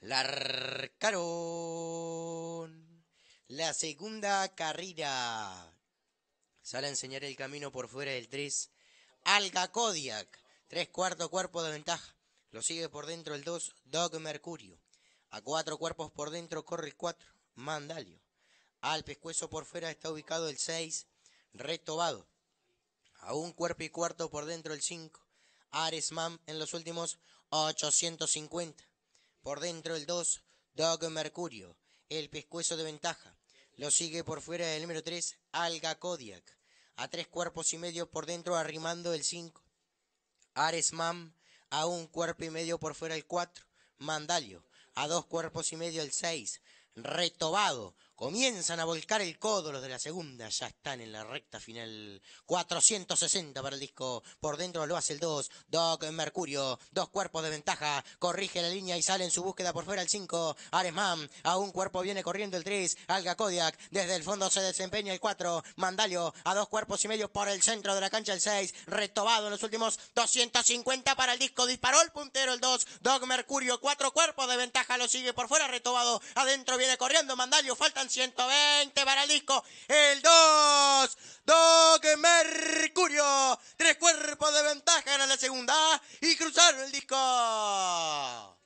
Larcaron. La segunda carrera. Sale a enseñar el camino por fuera del 3. Alga Kodiak. Tres cuartos cuerpo de ventaja. Lo sigue por dentro el 2. Dog Mercurio. A cuatro cuerpos por dentro corre el 4. Mandalio. Al pescuezo por fuera está ubicado el 6. Retobado. A un cuerpo y cuarto por dentro el 5. Aresman en los últimos 850. Por dentro el 2, Dog Mercurio, el pescuezo de ventaja. Lo sigue por fuera el número 3, Alga Kodiak. A tres cuerpos y medio por dentro arrimando el 5. Ares Mam, a un cuerpo y medio por fuera el 4. Mandalio, a dos cuerpos y medio el 6. Retobado, Comienzan a volcar el codo los de la segunda, ya están en la recta final. 460 para el disco, por dentro lo hace el 2, Doc Mercurio, dos cuerpos de ventaja, corrige la línea y sale en su búsqueda por fuera el 5, Aresman, a un cuerpo viene corriendo el 3, Alga Kodiak, desde el fondo se desempeña el 4, Mandalio, a dos cuerpos y medio por el centro de la cancha el 6, retobado en los últimos 250 para el disco, disparó el puntero el 2, Doc Mercurio, cuatro cuerpos de ventaja, lo sigue por fuera, retobado, adentro viene corriendo Mandalio, faltan 120 para el disco. El 2. Dog Mercurio. Tres cuerpos de ventaja en la segunda. Y cruzaron el disco.